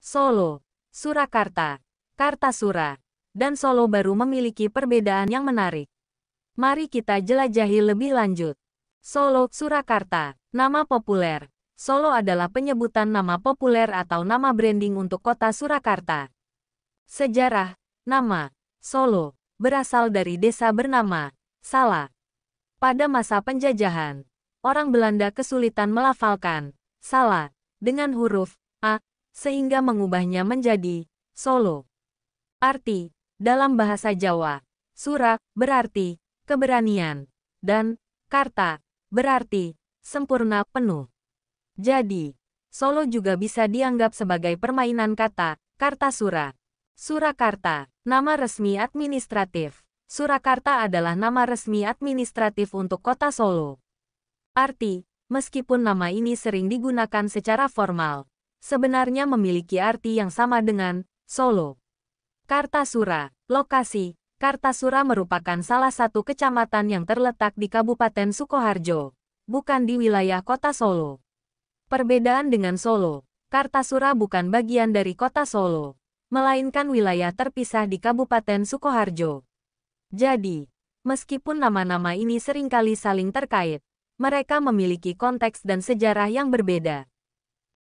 Solo, Surakarta, Kartasura, dan Solo baru memiliki perbedaan yang menarik. Mari kita jelajahi lebih lanjut. Solo, Surakarta, nama populer. Solo adalah penyebutan nama populer atau nama branding untuk kota Surakarta. Sejarah, nama, Solo, berasal dari desa bernama, Sala. Pada masa penjajahan, orang Belanda kesulitan melafalkan, Sala, dengan huruf, A, sehingga mengubahnya menjadi Solo. Arti, dalam bahasa Jawa, Surak berarti keberanian, dan Karta berarti sempurna penuh. Jadi, Solo juga bisa dianggap sebagai permainan kata, Karta Sura. Surakarta, nama resmi administratif. Surakarta adalah nama resmi administratif untuk kota Solo. Arti, meskipun nama ini sering digunakan secara formal, sebenarnya memiliki arti yang sama dengan Solo. Kartasura, lokasi, Kartasura merupakan salah satu kecamatan yang terletak di Kabupaten Sukoharjo, bukan di wilayah kota Solo. Perbedaan dengan Solo, Kartasura bukan bagian dari kota Solo, melainkan wilayah terpisah di Kabupaten Sukoharjo. Jadi, meskipun nama-nama ini seringkali saling terkait, mereka memiliki konteks dan sejarah yang berbeda.